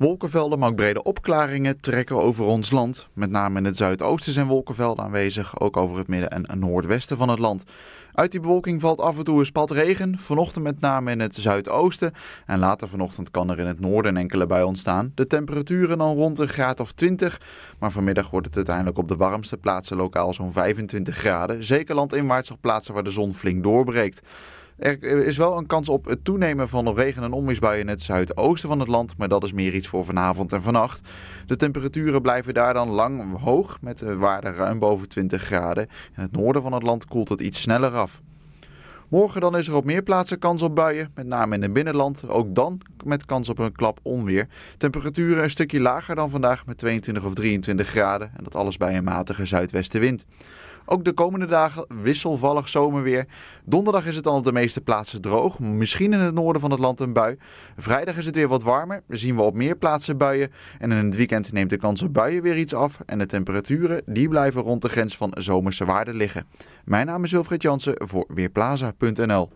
Wolkenvelden, maar brede opklaringen trekken over ons land. Met name in het zuidoosten zijn wolkenvelden aanwezig, ook over het midden en noordwesten van het land. Uit die bewolking valt af en toe een spat regen, vanochtend met name in het zuidoosten. En later vanochtend kan er in het noorden enkele bij ontstaan. De temperaturen dan rond een graad of 20, maar vanmiddag wordt het uiteindelijk op de warmste plaatsen lokaal zo'n 25 graden. Zeker landinwaarts op plaatsen waar de zon flink doorbreekt. Er is wel een kans op het toenemen van de regen- en onweersbuien in het zuidoosten van het land, maar dat is meer iets voor vanavond en vannacht. De temperaturen blijven daar dan lang hoog, met waarden ruim boven 20 graden. In het noorden van het land koelt het iets sneller af. Morgen dan is er op meer plaatsen kans op buien, met name in het binnenland. Ook dan met kans op een klap onweer. Temperaturen een stukje lager dan vandaag met 22 of 23 graden. En dat alles bij een matige zuidwestenwind. Ook de komende dagen wisselvallig zomerweer. Donderdag is het dan op de meeste plaatsen droog. Misschien in het noorden van het land een bui. Vrijdag is het weer wat warmer. zien we op meer plaatsen buien. En in het weekend neemt de kans op buien weer iets af. En de temperaturen die blijven rond de grens van zomerse waarde liggen. Mijn naam is Wilfried Jansen voor Weerplaza.nl